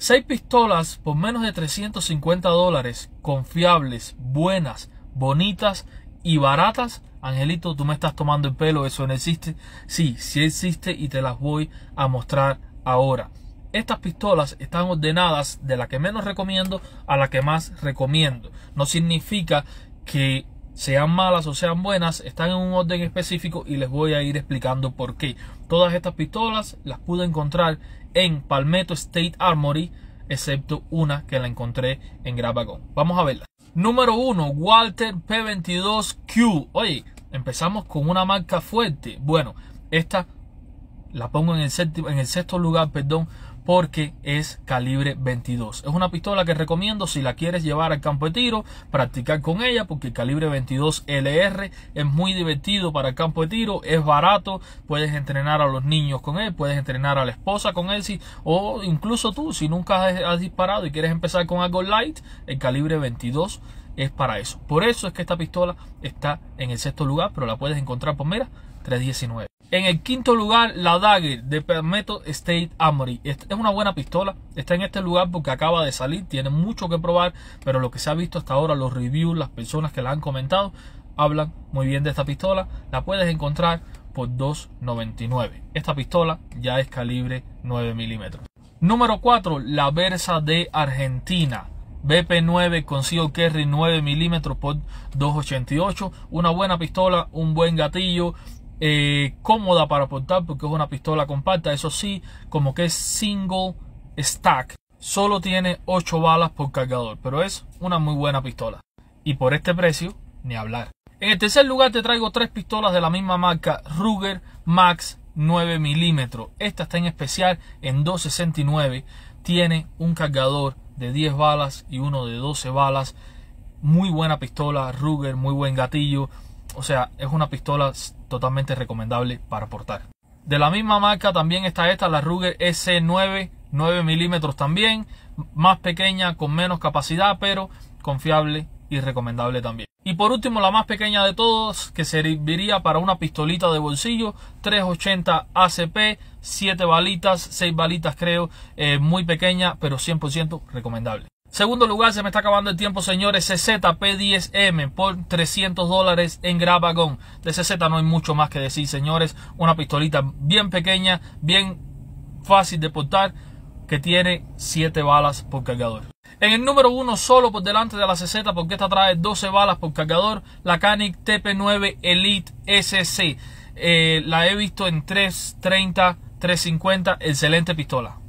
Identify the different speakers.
Speaker 1: Seis pistolas por menos de 350 dólares, confiables, buenas, bonitas y baratas. Angelito, tú me estás tomando el pelo, eso no existe. Sí, sí existe y te las voy a mostrar ahora. Estas pistolas están ordenadas de la que menos recomiendo a la que más recomiendo. No significa que sean malas o sean buenas, están en un orden específico y les voy a ir explicando por qué. Todas estas pistolas las pude encontrar en Palmetto State Armory, excepto una que la encontré en Grabagon. Vamos a verla. Número 1, Walter P22Q. Oye, empezamos con una marca fuerte. Bueno, esta la pongo en el, en el sexto lugar, perdón, porque es calibre 22. Es una pistola que recomiendo si la quieres llevar al campo de tiro, practicar con ella, porque el calibre 22 LR es muy divertido para el campo de tiro, es barato, puedes entrenar a los niños con él, puedes entrenar a la esposa con él, si, o incluso tú, si nunca has disparado y quieres empezar con algo light, el calibre 22 es para eso. Por eso es que esta pistola está en el sexto lugar, pero la puedes encontrar por mera 319. En el quinto lugar, la Dagger de Permeto State Armory, Es una buena pistola. Está en este lugar porque acaba de salir. Tiene mucho que probar. Pero lo que se ha visto hasta ahora, los reviews, las personas que la han comentado, hablan muy bien de esta pistola. La puedes encontrar por 2.99. Esta pistola ya es calibre 9 milímetros. Número 4, la Versa de Argentina. BP9 seal Kerry 9 milímetros por 2.88. Una buena pistola, un buen gatillo, eh, cómoda para portar porque es una pistola compacta. Eso sí, como que es single stack. Solo tiene 8 balas por cargador, pero es una muy buena pistola. Y por este precio, ni hablar. En el tercer lugar te traigo tres pistolas de la misma marca Ruger Max 9 milímetros. Esta está en especial en 269. Tiene un cargador de 10 balas y uno de 12 balas. Muy buena pistola Ruger, muy buen gatillo o sea, es una pistola totalmente recomendable para portar. De la misma marca también está esta, la Ruger S9, 9 milímetros también. Más pequeña, con menos capacidad, pero confiable y recomendable también. Y por último, la más pequeña de todos, que serviría para una pistolita de bolsillo, 380 ACP, 7 balitas, 6 balitas creo, eh, muy pequeña, pero 100% recomendable. Segundo lugar, se me está acabando el tiempo, señores. p 10 m por 300 dólares en Grabagón. De CZ no hay mucho más que decir, señores. Una pistolita bien pequeña, bien fácil de portar, que tiene 7 balas por cargador. En el número 1, solo por delante de la CZ, porque esta trae 12 balas por cargador, la Canic TP9 Elite SC. Eh, la he visto en 330, 350, excelente pistola.